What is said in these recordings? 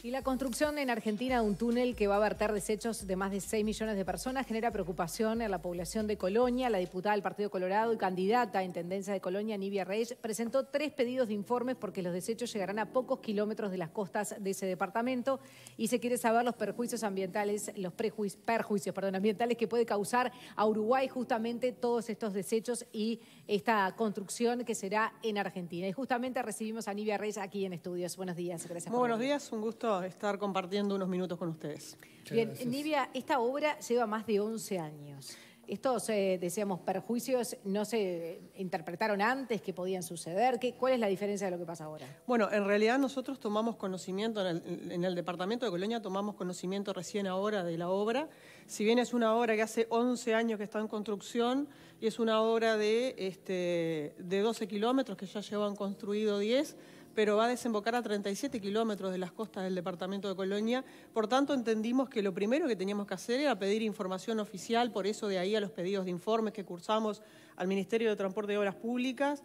Y la construcción en Argentina de un túnel que va a verter desechos de más de 6 millones de personas genera preocupación en la población de Colonia. La diputada del Partido Colorado y candidata a Intendencia de Colonia, Nivia Reyes, presentó tres pedidos de informes porque los desechos llegarán a pocos kilómetros de las costas de ese departamento y se quiere saber los perjuicios ambientales, los perjuicios perdón, ambientales que puede causar a Uruguay justamente todos estos desechos y esta construcción que será en Argentina. Y justamente recibimos a Nivia Reyes aquí en estudios. Buenos días, gracias. Muy buenos días, un gusto estar compartiendo unos minutos con ustedes. Bien, Nivia, esta obra lleva más de 11 años. ¿Estos, eh, decíamos, perjuicios no se interpretaron antes que podían suceder? ¿Cuál es la diferencia de lo que pasa ahora? Bueno, en realidad nosotros tomamos conocimiento, en el, en el, Departamento de Colonia tomamos conocimiento recién ahora de la obra. Si bien es una obra que hace 11 años que está en construcción, y es una obra de, 12 este, kilómetros que ya llevan construido 10 pero va a desembocar a 37 kilómetros de las costas del departamento de Colonia. Por tanto, entendimos que lo primero que teníamos que hacer era pedir información oficial, por eso de ahí a los pedidos de informes que cursamos al Ministerio de Transporte y Obras Públicas,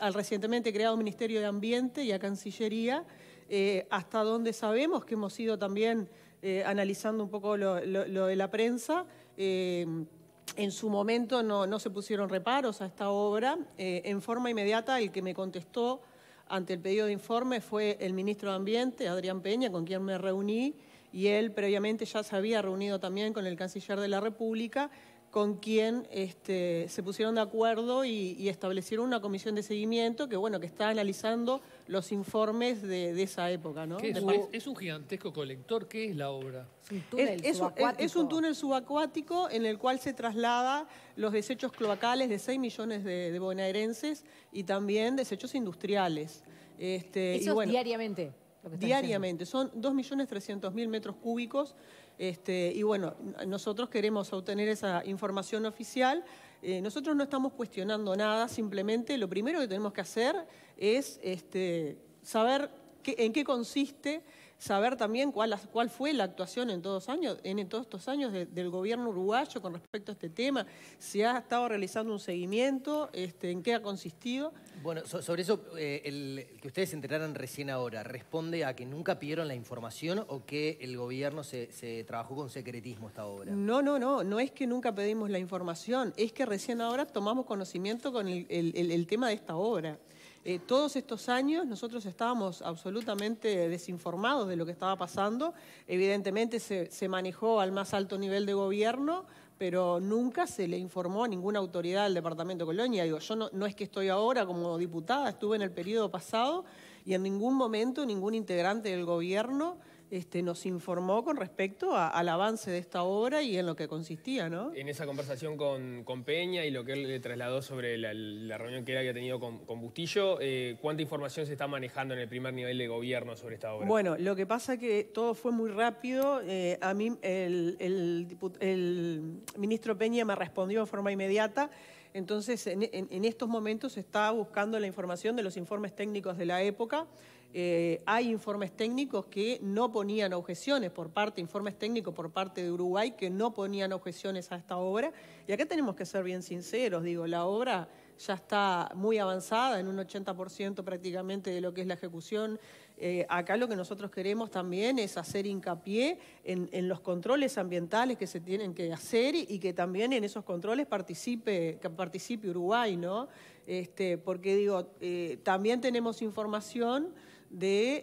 al, recientemente creado Ministerio de Ambiente y a Cancillería, eh, hasta donde sabemos que hemos ido también eh, analizando un poco lo, de la prensa. Eh, en su momento no, se pusieron reparos a esta obra. Eh, en forma inmediata, el que me contestó ante el pedido de informe fue el ministro de Ambiente, Adrián Peña, con quien me reuní, y él previamente ya se había reunido también con el canciller de la República con quien este, se pusieron de acuerdo y, establecieron una comisión de seguimiento que, bueno, que está analizando los informes de, esa época, ¿no? es? un gigantesco colector, ¿qué es la obra? Es un, túnel subacuático. en el cual se traslada los desechos cloacales de 6 millones de, bonaerenses y también desechos industriales. Este, Eso y diariamente. Diariamente, son 2.300.000 metros cúbicos este, y bueno, nosotros queremos obtener esa información oficial. Eh, nosotros no estamos cuestionando nada, simplemente lo primero que tenemos que hacer es este, saber en qué consiste saber también cuál, fue la actuación en todos, años, en todos estos años del gobierno uruguayo con respecto a este tema, si ha estado realizando un seguimiento, este, en qué ha consistido. Bueno, sobre eso, eh, que ustedes enteraran recién ahora, ¿responde a que nunca pidieron la información o que el gobierno se, trabajó con secretismo esta obra? No, no, no, no es que nunca pedimos la información, es que recién ahora tomamos conocimiento con el tema de esta obra. Eh, todos estos años nosotros estábamos absolutamente desinformados de lo que estaba pasando. Evidentemente se, manejó al más alto nivel de gobierno, pero nunca se le informó a ninguna autoridad del Departamento de Colonia. Digo, yo no, no, es que estoy ahora como diputada, estuve en el periodo pasado y en ningún momento ningún integrante del gobierno este, nos informó con respecto al avance de esta obra y en lo que consistía, ¿no? En esa conversación con, Peña y lo que él le trasladó sobre la, reunión que él había tenido con, Bustillo, eh, ¿cuánta información se está manejando en el primer nivel de gobierno sobre esta obra? Bueno, lo que pasa es que todo fue muy rápido. Eh, a mí el, ministro Peña me respondió de forma inmediata. Entonces, en, en, estos momentos se está buscando la información de los informes técnicos de la época eh, hay informes técnicos que no ponían objeciones por parte, informes técnicos por parte de Uruguay que no ponían objeciones a esta obra. Y acá tenemos que ser bien sinceros, digo, la obra ya está muy avanzada, en un 80% prácticamente de lo que es la ejecución. Eh, acá lo que nosotros queremos también es hacer hincapié en, los controles ambientales que se tienen que hacer y que también en esos controles participe, que participe Uruguay, ¿no? Este, porque digo, eh, también tenemos información de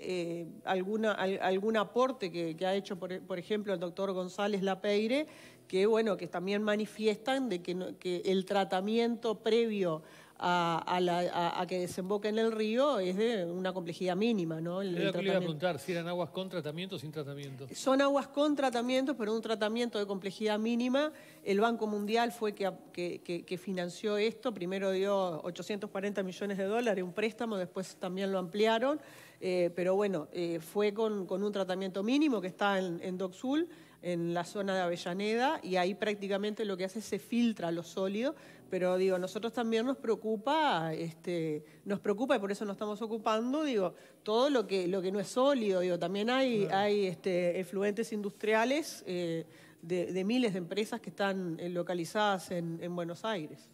eh, algún aporte que, ha hecho, por, ejemplo, el doctor González Lapeire, que, bueno, que también manifiestan de que el tratamiento previo a, que desemboque en el río es de una complejidad mínima, ¿no? El, que le iba preguntar si eran aguas con tratamiento o sin tratamiento. Son aguas con tratamiento, pero un tratamiento de complejidad mínima. El Banco Mundial fue que, financió esto. Primero dio 840 millones de dólares, un préstamo, después también lo ampliaron. Eh, pero bueno, eh, fue con, un tratamiento mínimo que está en, en Doxul en la zona de Avellaneda y ahí prácticamente lo que hace es se filtra los sólidos pero digo, nosotros también nos preocupa, este, nos preocupa y por eso nos estamos ocupando, digo, todo lo que, lo que no es sólido, digo, también hay, hay este, efluentes industriales eh, de, miles de empresas que están eh, localizadas en, Buenos Aires.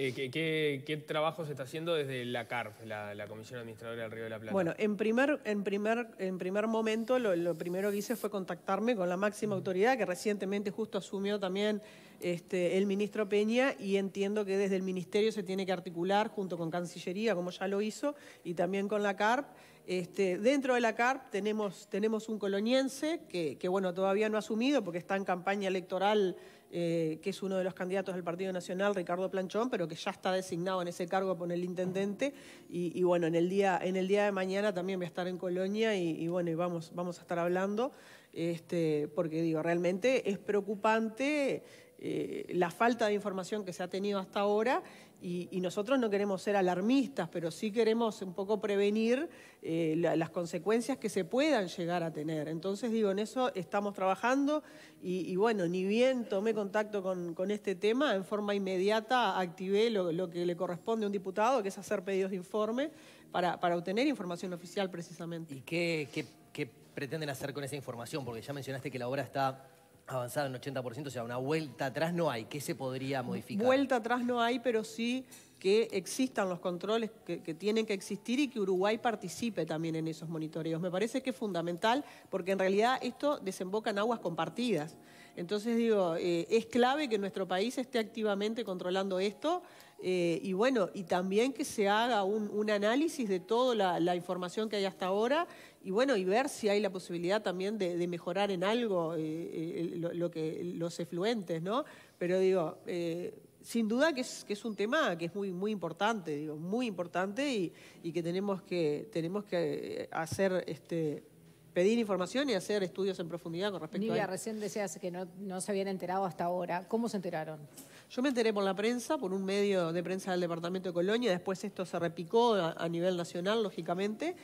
Eh, ¿qué, trabajo se está haciendo desde la CARF, la, Comisión Administradora del Río de la Plata? Bueno, en primer, en primer, en primer momento lo, lo primero que hice fue contactarme con la máxima autoridad que recientemente justo asumió también este, el ministro Peña y entiendo que desde el ministerio se tiene que articular junto con Cancillería, como ya lo hizo, y también con la CARP. Este, dentro de la CARP tenemos, tenemos un coloniense que, bueno, todavía no ha asumido porque está en campaña electoral, eh, que es uno de los candidatos del Partido Nacional, Ricardo Planchón, pero que ya está designado en ese cargo por el intendente. Y, bueno, en el, día, en el día de mañana también voy a estar en Colonia y, bueno, vamos, vamos a estar hablando, este, porque digo, realmente es preocupante eh, la falta de información que se ha tenido hasta ahora y, nosotros no queremos ser alarmistas, pero sí queremos un poco prevenir eh, las consecuencias que se puedan llegar a tener. Entonces, digo, en eso estamos trabajando y, bueno, ni bien tomé contacto con, este tema, en forma inmediata activé lo, que le corresponde a un diputado, que es hacer pedidos de informe para, obtener información oficial precisamente. ¿Y qué pretenden hacer con esa información? Porque ya mencionaste que la obra está Avanzado en 80%, o sea, una vuelta atrás no hay. ¿Qué se podría modificar? Vuelta atrás no hay, pero sí que existan los controles que, tienen que existir y que Uruguay participe también en esos monitoreos. Me parece que es fundamental porque en realidad esto desemboca en aguas compartidas. Entonces digo, eh, es clave que nuestro país esté activamente controlando esto. Eh, y bueno, y también que se haga un, análisis de toda la, información que hay hasta ahora y bueno, y ver si hay la posibilidad también de, mejorar en algo eh, eh, lo, que, los efluentes, ¿no? Pero digo, sin duda que es, un tema que es muy, muy importante, digo, muy importante y, que tenemos que, tenemos que hacer este, pedir información y hacer estudios en profundidad con respecto a... recién decía que no, no se habían enterado hasta ahora. ¿Cómo se enteraron? Yo me enteré por la prensa, por un medio de prensa del Departamento de Colonia, después esto se repicó a, nivel nacional, lógicamente.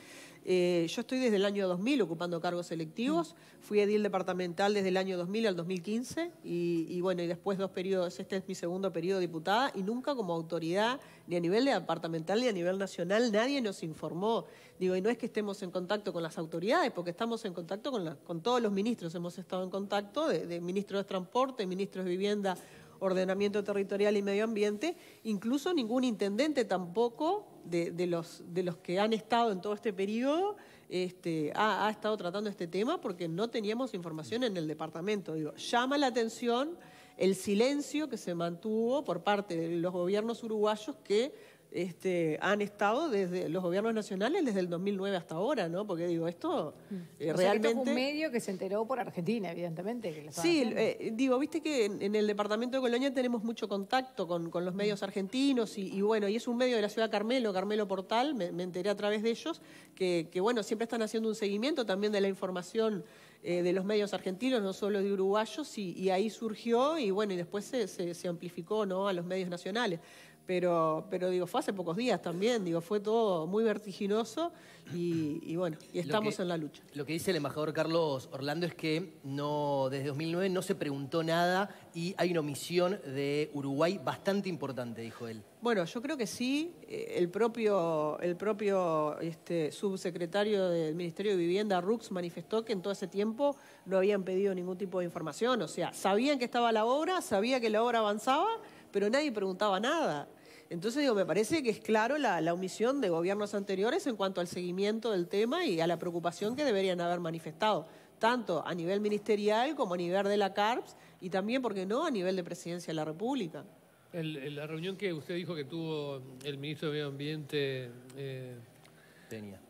Eh, yo estoy desde el año 2000 ocupando cargos electivos, fui edil departamental desde el año 2000 al 2015 y, bueno, y después dos periodos, este es mi segundo periodo diputada y nunca como autoridad, ni a nivel departamental ni a nivel nacional, nadie nos informó. Digo, y no es que estemos en contacto con las autoridades, porque estamos en contacto con, con todos los ministros, hemos estado en contacto de ministros de Transporte, ministros de Vivienda, ordenamiento territorial y medio ambiente, incluso ningún intendente tampoco de, los, de los que han estado en todo este periodo este, ha, ha, estado tratando este tema porque no teníamos información en el departamento. llama la atención el silencio que se mantuvo por parte de los gobiernos uruguayos que este, han estado desde los gobiernos nacionales desde el 2009 hasta ahora, ¿no? Porque digo, esto mm. eh, realmente... un medio que se enteró por Argentina, evidentemente. sí, eh, digo, viste que en, el departamento de Colonia tenemos mucho contacto con, los mm. medios argentinos y, bueno, y es un medio de la ciudad Carmelo, Carmelo Portal, me, enteré a través de ellos, que, bueno, siempre están haciendo un seguimiento también de la información eh, de los medios argentinos, no solo de uruguayos, y, ahí surgió y bueno, y después se, se amplificó, ¿no? A los medios nacionales. Pero, pero digo, fue hace pocos días también, digo, fue todo muy vertiginoso y, bueno, y estamos en la lucha. Lo que dice el embajador Carlos Orlando es que no, desde 2009 no se preguntó nada y hay una omisión de Uruguay bastante importante, dijo él. Bueno, yo creo que sí, eh, el propio, el propio este, subsecretario del Ministerio de Vivienda, Rux, manifestó que en todo ese tiempo no habían pedido ningún tipo de información, o sea, sabían que estaba la obra, sabía que la obra avanzaba, pero nadie preguntaba nada. Entonces, digo, me parece que es claro la, omisión de gobiernos anteriores en cuanto al seguimiento del tema y a la preocupación que deberían haber manifestado, tanto a nivel ministerial como a nivel de la CARPS y también, ¿por qué no?, a nivel de presidencia de la República. la reunión que usted dijo que tuvo el ministro de Medio Ambiente... Eh,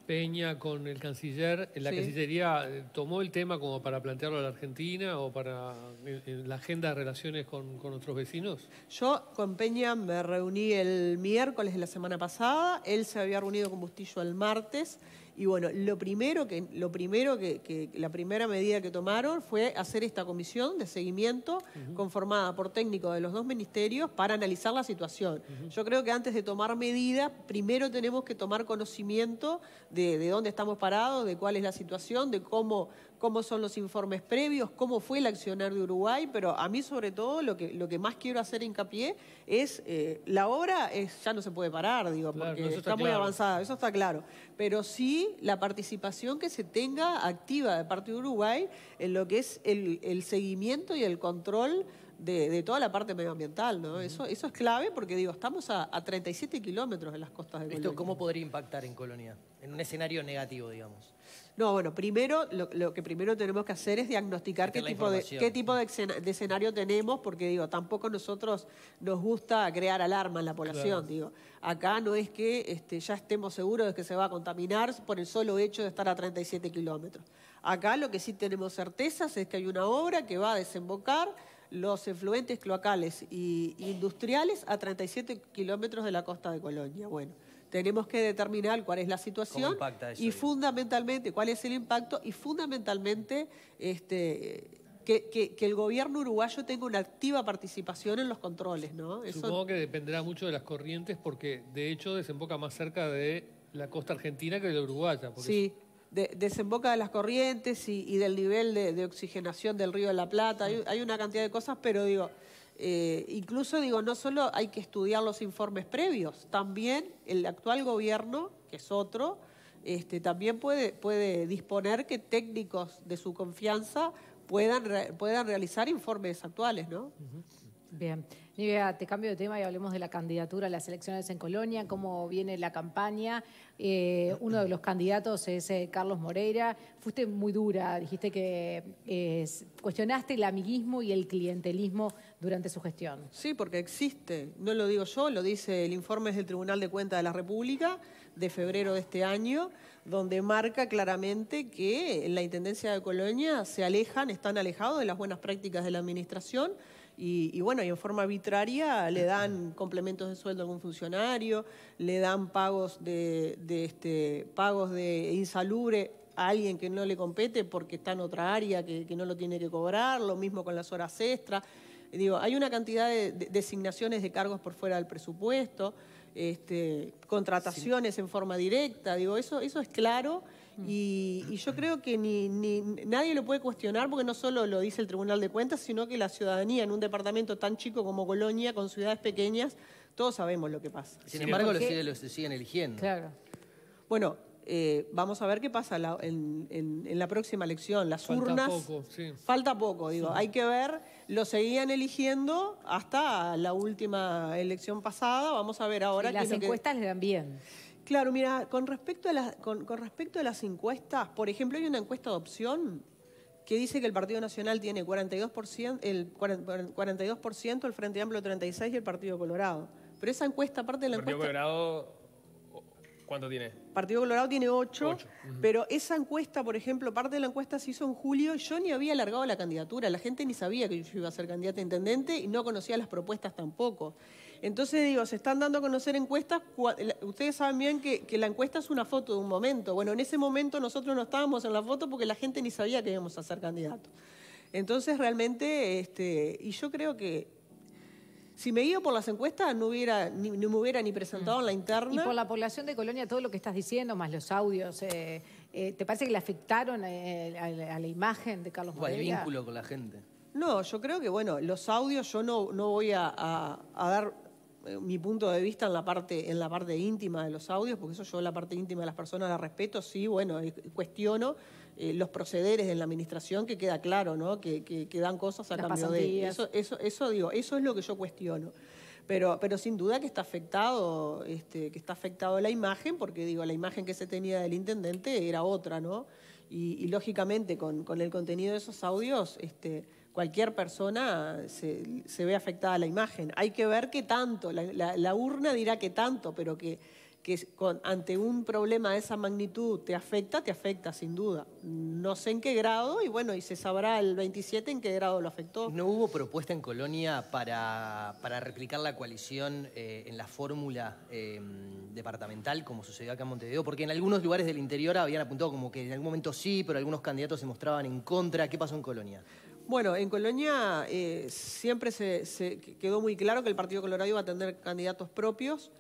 Peña. con el canciller. ¿La Cancillería eh, tomó el tema como para plantearlo a la Argentina o para eh, la agenda de relaciones con, con nuestros vecinos? Yo con Peña me reuní el miércoles de la semana pasada. Él se había reunido con Bustillo el martes. Y bueno, lo primero que, lo primero que, la primera medida que tomaron fue hacer esta comisión de seguimiento conformada por técnicos de los dos ministerios para analizar la situación. Yo creo que antes de tomar medidas, primero tenemos que tomar conocimiento de dónde estamos parados, de cuál es la situación, de cómo cómo son los informes previos, cómo fue el accionar de Uruguay, pero a mí sobre todo lo que, lo que más quiero hacer hincapié es eh, la obra es, ya no se puede parar, digo, porque está, muy avanzada, eso está claro, pero sí la participación que se tenga activa de parte de Uruguay en lo que es el, seguimiento y el control de, toda la parte medioambiental, ¿no? eso, eso es clave porque, digo, estamos a, 37 kilómetros de las costas de Uruguay. ¿Esto cómo podría impactar en Colonia? En un escenario negativo, digamos. No, bueno, primero lo, que primero tenemos que hacer es diagnosticar qué tipo, de, qué tipo de, escenario tenemos, porque digo, tampoco nosotros nos gusta crear alarma en la población, digo. Acá no es que este, ya estemos seguros de que se va a contaminar por el solo hecho de estar a 37 kilómetros. Acá lo que sí tenemos certezas es que hay una obra que va a desembocar los efluentes cloacales e industriales a 37 kilómetros de la costa de Colonia. Bueno, tenemos que determinar cuál es la situación y fundamentalmente cuál es el impacto y fundamentalmente este, que, el gobierno uruguayo tenga una activa participación en los controles. ¿no? Eso... Supongo que dependerá mucho de las corrientes porque de hecho desemboca más cerca de la costa argentina que de la uruguaya. sí. desemboca de las corrientes y, del nivel de, oxigenación del río de la Plata. hay, una cantidad de cosas, pero digo, eh, incluso digo, no solo hay que estudiar los informes previos, también el actual gobierno, que es otro, este, también puede, puede disponer que técnicos de su confianza puedan, puedan realizar informes actuales, ¿no? Bien. Nivea, te cambio de tema y hablemos de la candidatura a las elecciones en Colonia, cómo viene la campaña. Eh, uno de los candidatos es eh, Carlos Moreira. Fuiste muy dura, dijiste que eh, cuestionaste el amiguismo y el clientelismo durante su gestión. Sí, porque existe. No lo digo yo, lo dice el informe del Tribunal de Cuentas de la República de febrero de este año, donde marca claramente que la Intendencia de Colonia se alejan, están alejados de las buenas prácticas de la Administración y, bueno, y en forma arbitraria le dan complementos de sueldo a algún funcionario, le dan pagos de, este, pagos de insalubre a alguien que no le compete porque está en otra área que, no lo tiene que cobrar, lo mismo con las horas extras. Digo, hay una cantidad de, designaciones de cargos por fuera del presupuesto, este, contrataciones en forma directa, digo, eso, eso es claro y, yo creo que ni, nadie lo puede cuestionar porque no solo lo dice el Tribunal de Cuentas, sino que la ciudadanía en un departamento tan chico como Colonia, con ciudades pequeñas, todos sabemos lo que pasa. Sin embargo, lo siguen, eligiendo. Claro. Bueno, eh, vamos a ver qué pasa en, la próxima elección. Las urnas. Falta Poco, sí. Falta poco, digo. Hay que ver. Lo seguían eligiendo hasta la última elección pasada. Vamos a ver ahora. las encuestas que... le dan bien. Claro, mira, con respecto, a las, con, respecto a las encuestas, por ejemplo, hay una encuesta de opción que dice que el Partido Nacional tiene 42%, el el Frente Amplio 36% y el Partido Colorado. Pero esa encuesta, parte de la encuesta... Partido Colorado cuánto tiene? Partido Colorado tiene 8, pero esa encuesta, por ejemplo, parte de la encuesta se hizo en julio, yo ni había alargado la candidatura, la gente ni sabía que yo iba a ser candidata a intendente y no conocía las propuestas tampoco. Entonces digo, se están dando a conocer encuestas, ustedes saben bien que, la encuesta es una foto de un momento. Bueno, en ese momento nosotros no estábamos en la foto porque la gente ni sabía que íbamos a ser candidatos. Entonces realmente, este, y yo creo que si me iba por las encuestas, no, hubiera, ni, no me hubiera ni presentado en la mm. interna. Y por la población de Colonia, todo lo que estás diciendo, más los audios, eh, eh, ¿te parece que le afectaron eh, a, la, imagen de Carlos Morena? O el vínculo con la gente. No, yo creo que, bueno, los audios yo no, no voy a dar eh, mi punto de vista en la parte en la parte íntima de los audios, porque eso yo la parte íntima de las personas la respeto, sí, bueno, cuestiono eh, los procederes de la administración que queda claro, ¿no? Que, que, dan cosas a cambio de eso, eso digo, eso es lo que yo cuestiono. Pero, pero sin duda que está afectado, este, que está afectado la imagen, porque digo, la imagen que se tenía del intendente era otra, ¿no? Y, lógicamente con, con, el contenido de esos audios, este, cualquier persona se, ve afectada la imagen. Hay que ver qué tanto, la, urna dirá qué tanto, pero que, ante un problema de esa magnitud te afecta, te afecta sin duda. No sé en qué grado y bueno, y se sabrá el 27 en qué grado lo afectó. ¿No hubo propuesta en Colonia para, replicar la coalición eh, en la fórmula em, departamental como sucedió acá en Montevideo? Porque en algunos lugares del interior habían apuntado como que en algún momento sí, pero algunos candidatos se mostraban en contra. ¿Qué pasó en Colonia? Bueno, en Colonia eh, siempre se, quedó muy claro que el Partido Colorado iba a tener candidatos propios.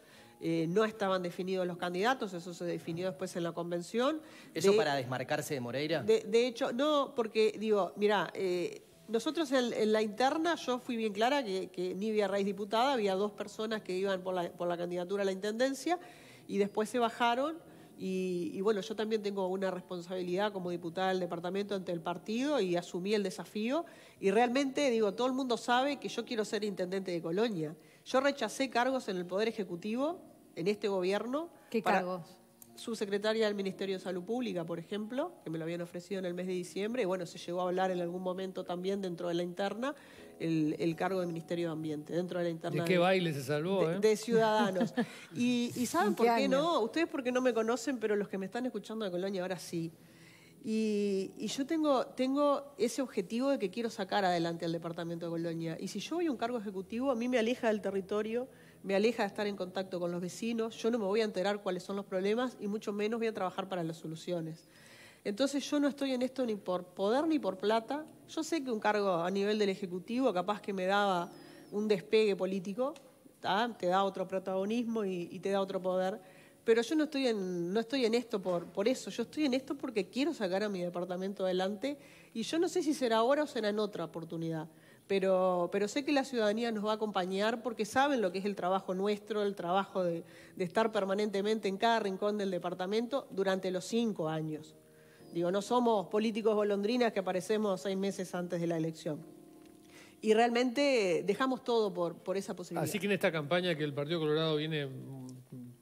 Eh, no estaban definidos los candidatos, eso se definió después en la convención. ¿Eso para desmarcarse de Moreira? De, hecho, no, porque digo, mira, eh, nosotros en, la interna yo fui bien clara que, que Nivia Raíz diputada, había dos personas que iban por la candidatura a la Intendencia y después se bajaron y, bueno, yo también tengo una responsabilidad como diputada del departamento ante el partido y asumí el desafío. Y realmente, digo, todo el mundo sabe que yo quiero ser intendente de Colonia. Yo rechacé cargos en el Poder Ejecutivo, en este gobierno. ¿Qué cargos? Subsecretaria del Ministerio de Salud Pública, por ejemplo, que me lo habían ofrecido en el mes de diciembre. Y bueno, se llegó a hablar en algún momento también dentro de la interna el, cargo de Ministerio de Ambiente, dentro de la interna. ¿De qué baile se salvó? De, eh? Ciudadanos. y, saben por qué, no? Ustedes porque no me conocen, pero los que me están escuchando de Colonia ahora sí. Y, yo tengo, tengo ese objetivo de que quiero sacar adelante al departamento de Colonia. Y si yo voy a un cargo ejecutivo, a mí me aleja del territorio, me aleja de estar en contacto con los vecinos, yo no me voy a enterar cuáles son los problemas y mucho menos voy a trabajar para las soluciones. Entonces yo no estoy en esto ni por poder ni por plata. Yo sé que un cargo a nivel del Ejecutivo capaz que me daba un despegue político, te da otro protagonismo y, te da otro poder. Pero yo no estoy en, no estoy en esto por, eso, yo estoy en esto porque quiero sacar a mi departamento adelante y yo no sé si será ahora o será en otra oportunidad. Pero, sé que la ciudadanía nos va a acompañar porque saben lo que es el trabajo nuestro, el trabajo de, de estar permanentemente en cada rincón del departamento durante los cinco años. Digo, no somos políticos golondrinas que aparecemos seis meses antes de la elección. Y realmente dejamos todo por, por esa posibilidad. Así que en esta campaña que el Partido Colorado viene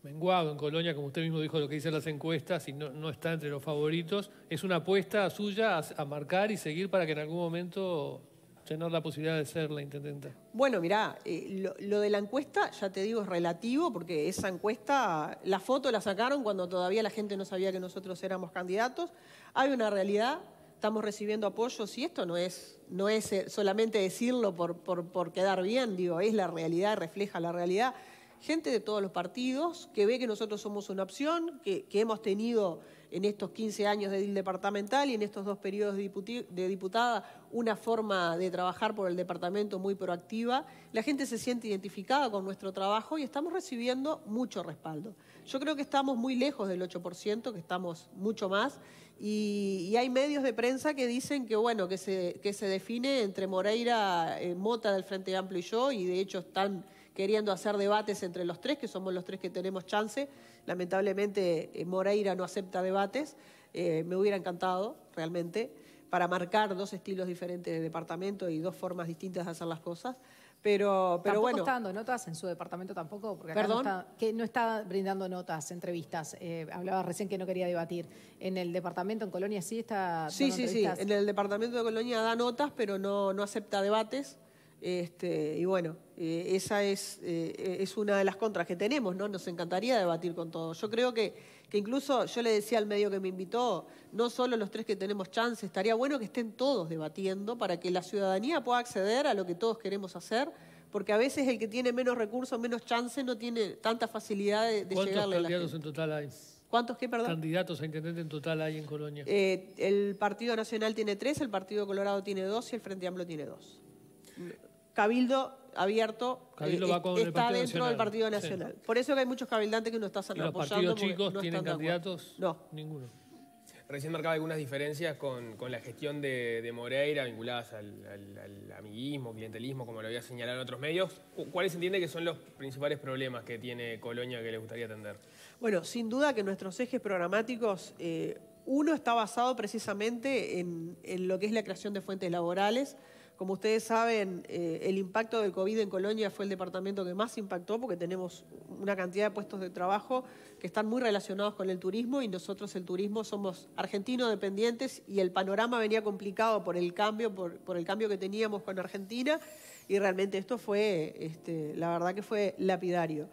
menguado en Colonia, como usted mismo dijo lo que dicen las encuestas, y no, está entre los favoritos, es una apuesta suya a marcar y seguir para que en algún momento tener la posibilidad de ser la intendente. Bueno, mirá, eh, lo, de la encuesta, ya te digo, es relativo, porque esa encuesta, la foto la sacaron cuando todavía la gente no sabía que nosotros éramos candidatos. Hay una realidad, estamos recibiendo apoyos y esto no es, no es eh, solamente decirlo por, por, quedar bien, digo, es la realidad, refleja la realidad. Gente de todos los partidos que ve que nosotros somos una opción, que, que hemos tenido en estos 15 años de departamental y en estos dos periodos de diputada, una forma de trabajar por el departamento muy proactiva. La gente se siente identificada con nuestro trabajo y estamos recibiendo mucho respaldo. Yo creo que estamos muy lejos del 8%, que estamos mucho más, y, hay medios de prensa que dicen que, bueno, que se, define entre Moreira, eh, Mota del Frente Amplio y yo, y de hecho están queriendo hacer debates entre los tres, que somos los tres que tenemos chance. Lamentablemente eh, Moreira no acepta debates, eh, me hubiera encantado realmente para marcar dos estilos diferentes de departamento y dos formas distintas de hacer las cosas. Pero, pero bueno. está dando notas en su departamento tampoco, porque ¿Perdón? que no está brindando notas, entrevistas. Eh, hablaba recién que no quería debatir. En el departamento, en Colonia, sí está. sí, sí, sí. En el departamento de Colonia da notas, pero no, no acepta debates. Este, y bueno, eh, esa es, eh, es, una de las contras que tenemos, ¿no? Nos encantaría debatir con todos. Yo creo que, que, incluso yo le decía al medio que me invitó, no solo los tres que tenemos chance, estaría bueno que estén todos debatiendo para que la ciudadanía pueda acceder a lo que todos queremos hacer, porque a veces el que tiene menos recursos, menos chance, no tiene tanta facilidad de, llegar. llegarle a la candidatos en total hay? ¿Cuántos qué, perdón? Candidatos a intendente en total hay en Colonia. Eh, el Partido Nacional tiene tres, el Partido Colorado tiene dos y el Frente Amplio tiene dos. Cabildo abierto eh, está dentro del Partido Nacional. Por eso que hay muchos cabildantes que no están apoyando. ¿Los partidos chicos tienen candidatos? No. Ninguno. Recién marcaba algunas diferencias con, la gestión de, Moreira vinculadas al, al, amiguismo, clientelismo, como lo había señalado en otros medios. ¿Cuáles entiende que son los principales problemas que tiene Colonia que le gustaría atender? Bueno, sin duda que nuestros ejes programáticos, eh, uno está basado precisamente en, en lo que es la creación de fuentes laborales, como ustedes saben, eh, el impacto del COVID en Colonia fue el departamento que más impactó porque tenemos una cantidad de puestos de trabajo que están muy relacionados con el turismo y nosotros el turismo somos argentinos dependientes y el panorama venía complicado por el cambio, por, el cambio que teníamos con Argentina y realmente esto fue, este, la verdad que fue lapidario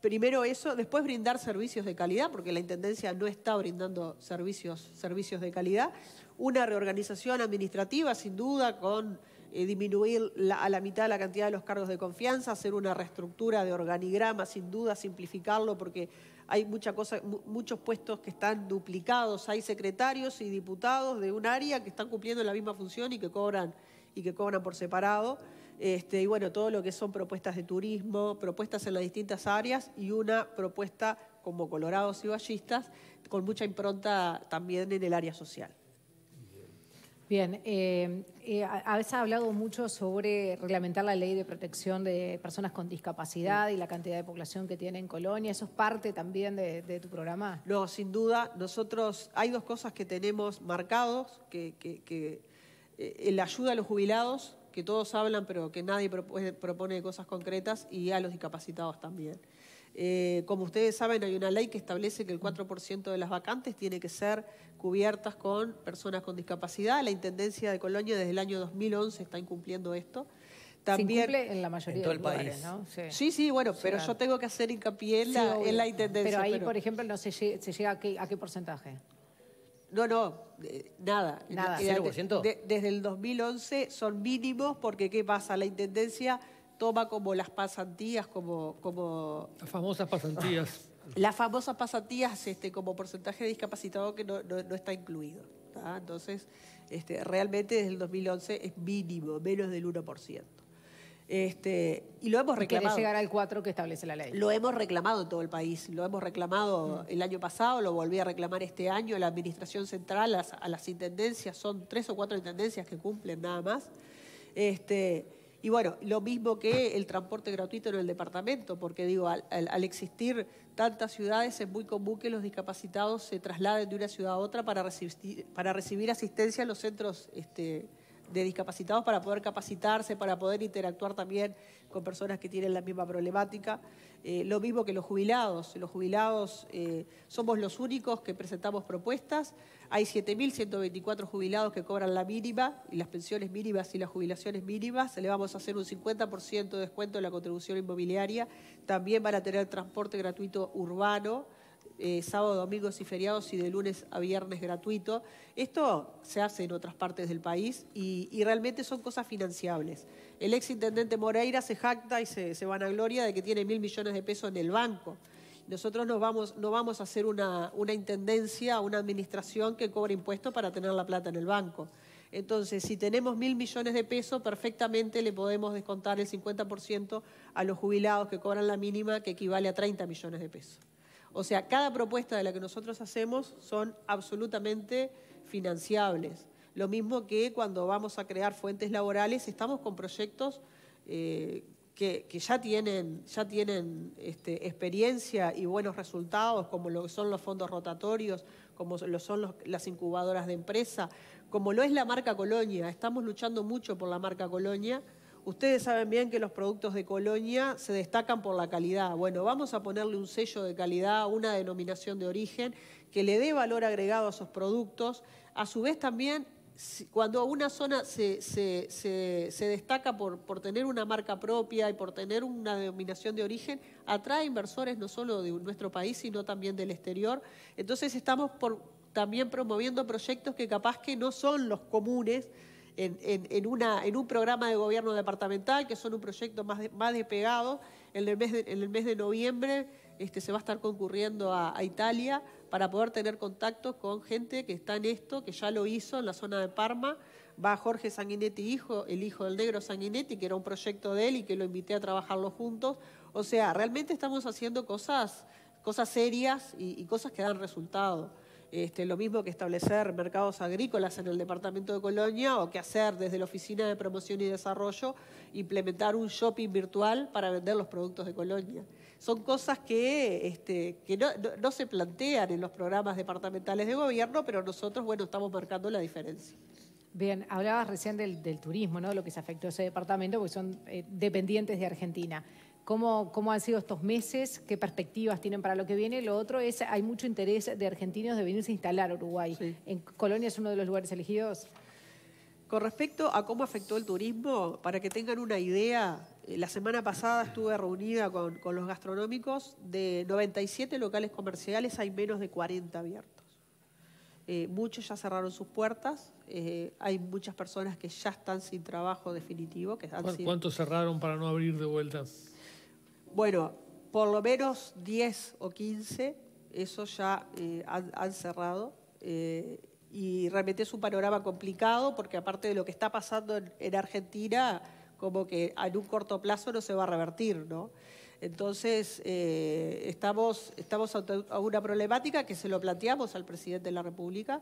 primero eso, después brindar servicios de calidad, porque la Intendencia no está brindando servicios, servicios de calidad, una reorganización administrativa, sin duda, con eh, disminuir a la mitad la cantidad de los cargos de confianza, hacer una reestructura de organigrama, sin duda, simplificarlo, porque hay mucha cosa, muchos puestos que están duplicados, hay secretarios y diputados de un área que están cumpliendo la misma función y que cobran, y que cobran por separado este, y bueno, todo lo que son propuestas de turismo, propuestas en las distintas áreas y una propuesta como colorados y ballistas con mucha impronta también en el área social. Bien, eh, veces eh, ha hablado mucho sobre reglamentar la ley de protección de personas con discapacidad y la cantidad de población que tiene en Colonia. ¿Eso es parte también de, tu programa? No, sin duda. Nosotros, hay dos cosas que tenemos marcados, que, eh, la ayuda a los jubilados que todos hablan pero que nadie propone cosas concretas y a los discapacitados también. Eh, como ustedes saben, hay una ley que establece que el 4% de las vacantes tiene que ser cubiertas con personas con discapacidad. La Intendencia de Colonia desde el año 2011 está incumpliendo esto. También, en la mayoría del de los Sí. sí, bueno, pero yo tengo que hacer hincapié en la, Intendencia. Pero ahí, por ejemplo, no se, llega, se llega a, a qué porcentaje. No, no, nada. Nada. desde el 2011 son mínimos porque ¿qué pasa? La Intendencia toma como las pasantías, como... como... Las famosas pasantías. Las famosas pasantías este, como porcentaje de discapacitado que no, está incluido. Entonces, este, realmente desde el 2011 es mínimo, menos del 1%. Este, y lo hemos reclamado. Quiere llegar al 4 que establece la ley. Lo hemos reclamado en todo el país. Lo hemos reclamado el año pasado, lo volví a reclamar este año. La Administración Central, a, las intendencias, son tres o cuatro intendencias que cumplen nada más. Este, y bueno, lo mismo que el transporte gratuito en el departamento, porque digo, al, existir tantas ciudades es muy común que los discapacitados se trasladen de una ciudad a otra para recibir, para recibir asistencia en los centros este, de discapacitados para poder capacitarse, para poder interactuar también con personas que tienen la misma problemática. Eh, lo mismo que los jubilados. Los jubilados eh, somos los únicos que presentamos propuestas. Hay 7.124 jubilados que cobran la mínima, y las pensiones mínimas y las jubilaciones mínimas. Le vamos a hacer un 50% de descuento en la contribución inmobiliaria. También van a tener transporte gratuito urbano eh, sábado, domingos y feriados y de lunes a viernes gratuito. Esto se hace en otras partes del país y, realmente son cosas financiables. El ex intendente Moreira se jacta y se, vanagloria van a gloria de que tiene mil millones de pesos en el banco. Nosotros no vamos, a hacer una, una intendencia, una administración que cobra impuestos para tener la plata en el banco. Entonces, si tenemos mil millones de pesos, perfectamente le podemos descontar el 50% a los jubilados que cobran la mínima, que equivale a 30 millones de pesos. O sea, cada propuesta de la que nosotros hacemos son absolutamente financiables. Lo mismo que cuando vamos a crear fuentes laborales, estamos con proyectos eh, que, ya tienen, ya tienen este, experiencia y buenos resultados, como lo son los fondos rotatorios, como lo son las incubadoras de empresa, como lo es la marca Colonia. Estamos luchando mucho por la marca Colonia Ustedes saben bien que los productos de Colonia se destacan por la calidad. Bueno, vamos a ponerle un sello de calidad, una denominación de origen que le dé valor agregado a esos productos. A su vez también, cuando una zona se, destaca por, tener una marca propia y por tener una denominación de origen, atrae inversores no solo de nuestro país, sino también del exterior. Entonces estamos también promoviendo proyectos que capaz que no son los comunes en, en, un programa de gobierno departamental, que son un proyecto más, más despegado. En el mes de, noviembre este, se va a estar concurriendo a, Italia para poder tener contacto con gente que está en esto, que ya lo hizo en la zona de Parma. Va Jorge Sanguinetti, hijo, el hijo del negro Sanguinetti, que era un proyecto de él y que lo invité a trabajarlo juntos. O sea, realmente estamos haciendo cosas, cosas serias y, y cosas que dan resultado. Este, lo mismo que establecer mercados agrícolas en el departamento de Colonia o que hacer desde la Oficina de Promoción y Desarrollo, implementar un shopping virtual para vender los productos de Colonia. Son cosas que, este, no, se plantean en los programas departamentales de gobierno, pero nosotros, bueno, estamos marcando la diferencia. Bien, hablabas recién del, turismo, ¿no? Lo que se afectó a ese departamento, porque son eh, dependientes de Argentina. ¿Cómo, han sido estos meses? ¿Qué perspectivas tienen para lo que viene? Lo otro es, hay mucho interés de argentinos de venirse a instalar a Uruguay. ¿En Colonia es uno de los lugares elegidos? Con respecto a cómo afectó el turismo, para que tengan una idea, eh, la semana pasada estuve reunida con, los gastronómicos, de 97 locales comerciales hay menos de 40 abiertos. Eh, muchos ya cerraron sus puertas, eh, hay muchas personas que ya están sin trabajo definitivo. Que ¿Cuántos cerraron para no abrir de vuelta? Bueno, por lo menos 10 o 15, eso ya eh, han, cerrado. Eh, y realmente es un panorama complicado porque aparte de lo que está pasando en, Argentina, como que en un corto plazo no se va a revertir, ¿no? Entonces, eh, estamos, estamos a una problemática que se lo planteamos al presidente de la República,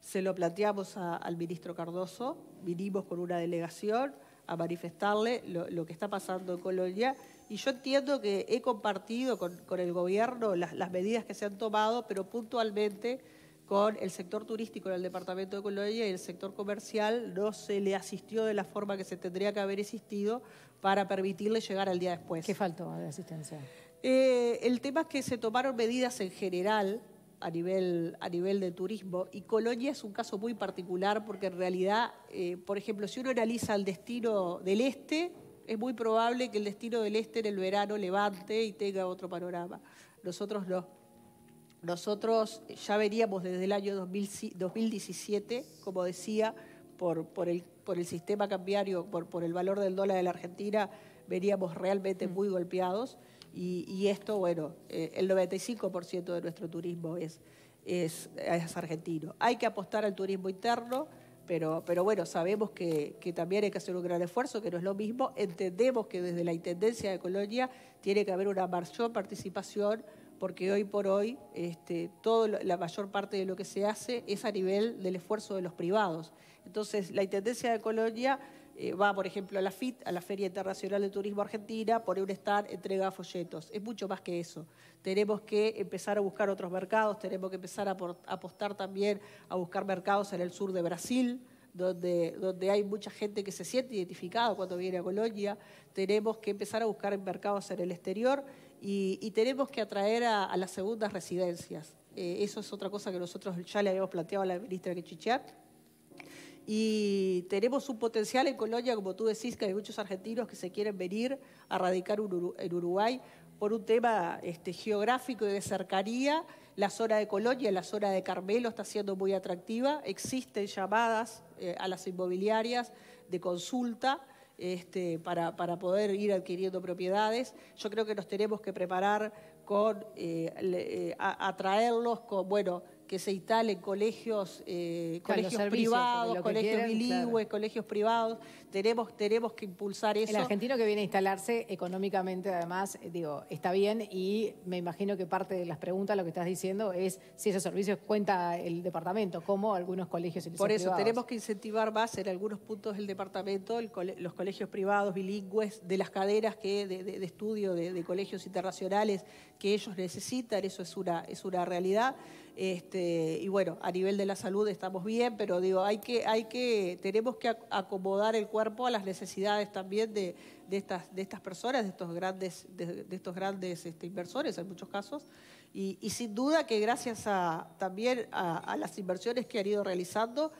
se lo planteamos al ministro Cardoso, vinimos con una delegación, a manifestarle lo, que está pasando en Colonia. Y yo entiendo que he compartido con, el gobierno las, medidas que se han tomado, pero puntualmente con el sector turístico en el departamento de Colonia y el sector comercial no se le asistió de la forma que se tendría que haber existido para permitirle llegar al día después. ¿Qué faltó de asistencia? Eh, el tema es que se tomaron medidas en general a nivel, a nivel de turismo. Y Colonia es un caso muy particular porque en realidad, eh, por ejemplo, si uno analiza el destino del este, es muy probable que el destino del este en el verano levante y tenga otro panorama. Nosotros Nosotros ya veríamos desde el año 2017, como decía, por, por, el, por el sistema cambiario, por, por el valor del dólar de la Argentina, veríamos realmente mm. muy golpeados. Y, esto, bueno, eh, el 95% de nuestro turismo es, es, argentino. Hay que apostar al turismo interno, pero, pero bueno, sabemos que, que, también hay que hacer un gran esfuerzo, que no es lo mismo. Entendemos que desde la Intendencia de Colonia tiene que haber una mayor participación porque hoy por hoy este, todo, la mayor parte de lo que se hace es a nivel del esfuerzo de los privados. Entonces, la Intendencia de Colonia eh, va, por ejemplo, a la FIT, a la Feria Internacional de Turismo Argentina, por estar entrega folletos. Es mucho más que eso. Tenemos que empezar a buscar otros mercados, tenemos que empezar a apostar también a buscar mercados en el sur de Brasil, donde, donde hay mucha gente que se siente identificada cuando viene a Colombia. Tenemos que empezar a buscar mercados en el exterior y, tenemos que atraer a, las segundas residencias. Eh, eso es otra cosa que nosotros ya le habíamos planteado a la ministra Kichichat. Y tenemos un potencial en Colonia, como tú decís, que hay muchos argentinos que se quieren venir a radicar en Uruguay por un tema este, geográfico y de cercanía. La zona de Colonia, la zona de Carmelo está siendo muy atractiva. Existen llamadas eh, a las inmobiliarias de consulta este, para, poder ir adquiriendo propiedades. Yo creo que nos tenemos que preparar con eh, eh, atraerlos con, bueno, que se instalen colegios, eh, colegios privados, colegios bilingües, colegios privados. Tenemos, tenemos que impulsar eso. El argentino que viene a instalarse económicamente, además, eh, digo, está bien y me imagino que parte de las preguntas, lo que estás diciendo, es si esos servicios cuenta el departamento, como algunos colegios y Por eso tenemos que incentivar más en algunos puntos del departamento los colegios privados, bilingües, de las caderas que, de, estudio de, colegios internacionales que ellos necesitan, eso es una, es una realidad. Este, y bueno, a nivel de la salud estamos bien, pero digo, hay que, hay que, tenemos que acomodar el cuerpo a las necesidades también de, estas, de estas personas, de estos grandes, de, estos grandes este, inversores en muchos casos. Y, sin duda que gracias a, también a, las inversiones que han ido realizando,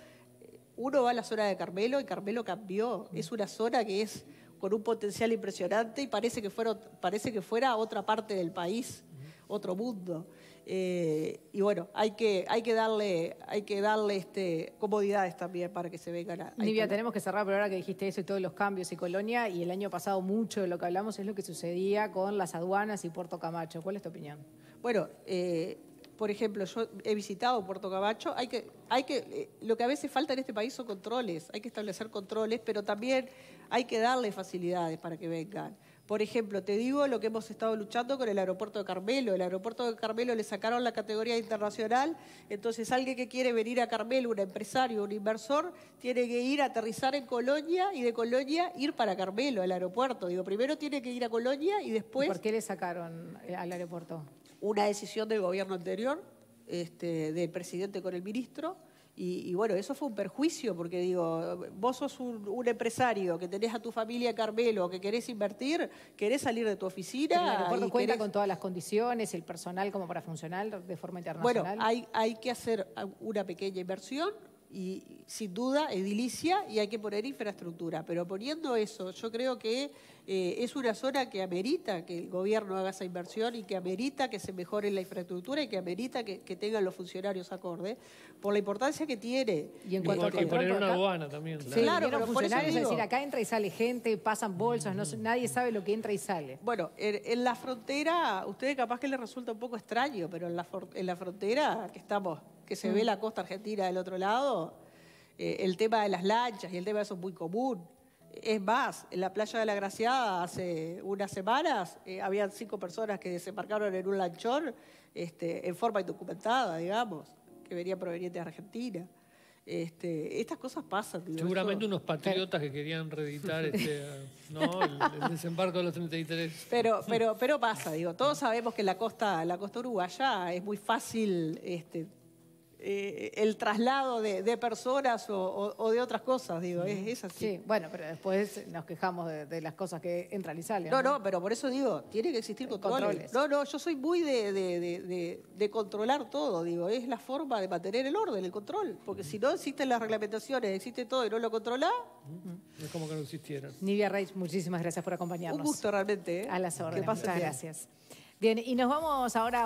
uno va a la zona de Carmelo y Carmelo cambió. Mm. Es una zona que es con un potencial impresionante y parece que, fueron, parece que fuera otra parte del país, mm. otro mundo. Eh, y bueno, hay que, hay que darle, hay que darle este, comodidades también para que se vengan a. Nivia, tenemos que cerrar, pero ahora que dijiste eso y todos los cambios y Colonia, y el año pasado mucho de lo que hablamos es lo que sucedía con las aduanas y Puerto Camacho. ¿Cuál es tu opinión? Bueno, eh, por ejemplo, yo he visitado Puerto Camacho, hay que, hay que, eh, lo que a veces falta en este país son controles, hay que establecer controles, pero también hay que darle facilidades para que vengan. Por ejemplo, te digo lo que hemos estado luchando con el aeropuerto de Carmelo. El aeropuerto de Carmelo le sacaron la categoría internacional, entonces alguien que quiere venir a Carmelo, un empresario, un inversor, tiene que ir a aterrizar en Colonia y de Colonia ir para Carmelo, al aeropuerto. Digo, primero tiene que ir a Colonia y después... ¿Por qué le sacaron eh, al aeropuerto? Una decisión del gobierno anterior, este, del presidente con el ministro y, bueno, eso fue un perjuicio, porque digo, vos sos un, empresario que tenés a tu familia Carmelo, que querés invertir, querés salir de tu oficina. Pero cuenta con todas las condiciones, el personal como para funcionar de forma internacional. Bueno, hay, hay que hacer una pequeña inversión, y sin duda edilicia y hay que poner infraestructura. Pero poniendo eso, yo creo que eh, es una zona que amerita que el gobierno haga esa inversión y que amerita que se mejore la infraestructura y que amerita que, tengan los funcionarios acorde, por la importancia que tiene. Y en eh, cuanto a poner una aduana también. Claro, sí, funcionarios, es decir, acá entra y sale gente, pasan bolsas, mm. nadie sabe lo que entra y sale. Bueno, en, la frontera, a ustedes capaz que les resulta un poco extraño, pero en la, en la frontera que estamos que se mm. ve la costa argentina del otro lado, eh, el tema de las lanchas y el tema de eso es muy común. Es más, en la playa de la Graciada hace unas semanas eh, habían cinco personas que desembarcaron en un lanchón este, en forma indocumentada, digamos, que venía proveniente de Argentina. Este, estas cosas pasan. Seguramente unos patriotas que querían reeditar este, el, desembarco de los 33. Pero, pero, pero pasa, digo, todos sabemos que la costa, la costa uruguaya es muy fácil este, eh, el traslado de, personas o, de otras cosas, digo, es, así. Sí, bueno, pero después nos quejamos de, las cosas que entran y salen. No, no, pero por eso digo, tiene que existir eh, control. controles. No, no, yo soy muy de, de, controlar todo, digo, es la forma de mantener el orden, el control, porque si no existen las reglamentaciones, existe todo y no lo controla. Es como que no existieran. Nivia Reis, muchísimas gracias por acompañarnos. Un gusto realmente. ¿eh? A las órdenes, muchas gracias. Bien, y nos vamos ahora...